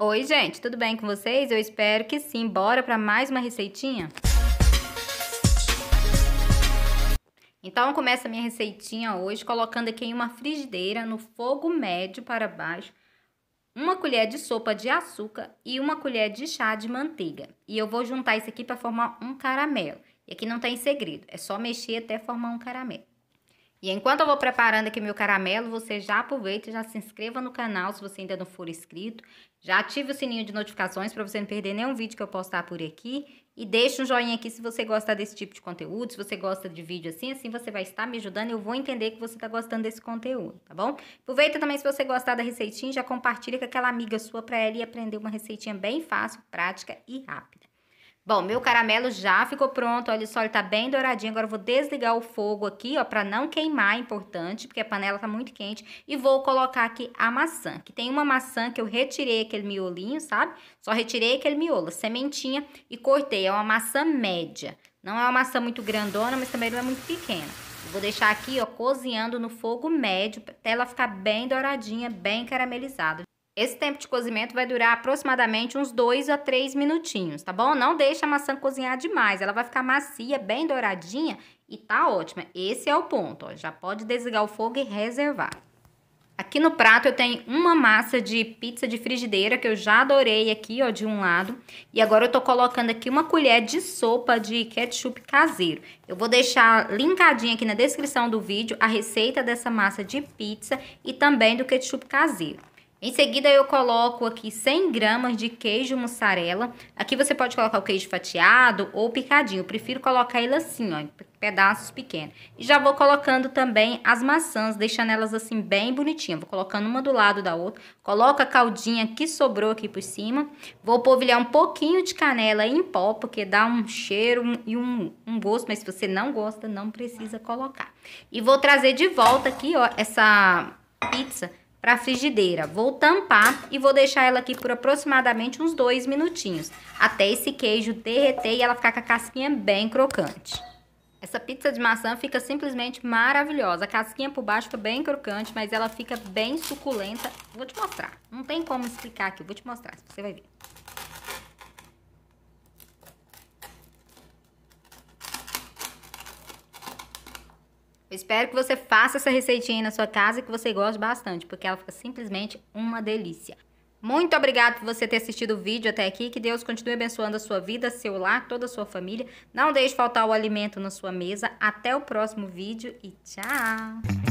Oi, gente, tudo bem com vocês? Eu espero que sim. Bora para mais uma receitinha? Então, começa a minha receitinha hoje colocando aqui em uma frigideira no fogo médio para baixo uma colher de sopa de açúcar e uma colher de chá de manteiga. E eu vou juntar isso aqui para formar um caramelo. E aqui não tem segredo, é só mexer até formar um caramelo. E enquanto eu vou preparando aqui meu caramelo, você já aproveita e já se inscreva no canal se você ainda não for inscrito. Já ative o sininho de notificações para você não perder nenhum vídeo que eu postar por aqui. E deixa um joinha aqui se você gosta desse tipo de conteúdo, se você gosta de vídeo assim, assim você vai estar me ajudando e eu vou entender que você está gostando desse conteúdo, tá bom? Aproveita também se você gostar da receitinha, já compartilha com aquela amiga sua para ela ir aprender uma receitinha bem fácil, prática e rápida. Bom, meu caramelo já ficou pronto, olha só, ele tá bem douradinho. Agora eu vou desligar o fogo aqui, ó, pra não queimar, é importante, porque a panela tá muito quente. E vou colocar aqui a maçã, que tem uma maçã que eu retirei aquele miolinho, sabe? Só retirei aquele miolo, sementinha e cortei. É uma maçã média, não é uma maçã muito grandona, mas também não é muito pequena. Eu vou deixar aqui, ó, cozinhando no fogo médio, até ela ficar bem douradinha, bem caramelizada. Esse tempo de cozimento vai durar aproximadamente uns 2 a 3 minutinhos, tá bom? Não deixa a maçã cozinhar demais, ela vai ficar macia, bem douradinha e tá ótima. Esse é o ponto, ó. já pode desligar o fogo e reservar. Aqui no prato eu tenho uma massa de pizza de frigideira que eu já adorei aqui, ó, de um lado. E agora eu tô colocando aqui uma colher de sopa de ketchup caseiro. Eu vou deixar linkadinho aqui na descrição do vídeo a receita dessa massa de pizza e também do ketchup caseiro. Em seguida, eu coloco aqui 100 gramas de queijo mussarela. Aqui você pode colocar o queijo fatiado ou picadinho. Eu prefiro colocar ele assim, ó, em pedaços pequenos. E já vou colocando também as maçãs, deixando elas assim bem bonitinhas. Vou colocando uma do lado da outra. Coloco a caldinha que sobrou aqui por cima. Vou polvilhar um pouquinho de canela em pó, porque dá um cheiro e um, um gosto. Mas se você não gosta, não precisa colocar. E vou trazer de volta aqui, ó, essa pizza para a frigideira. Vou tampar e vou deixar ela aqui por aproximadamente uns dois minutinhos, até esse queijo derreter e ela ficar com a casquinha bem crocante. Essa pizza de maçã fica simplesmente maravilhosa. A casquinha por baixo fica bem crocante, mas ela fica bem suculenta. Vou te mostrar. Não tem como explicar aqui, vou te mostrar, você vai ver. Eu espero que você faça essa receitinha aí na sua casa e que você goste bastante, porque ela fica simplesmente uma delícia. Muito obrigado por você ter assistido o vídeo até aqui. Que Deus continue abençoando a sua vida, seu lar, toda a sua família. Não deixe faltar o alimento na sua mesa. Até o próximo vídeo e tchau!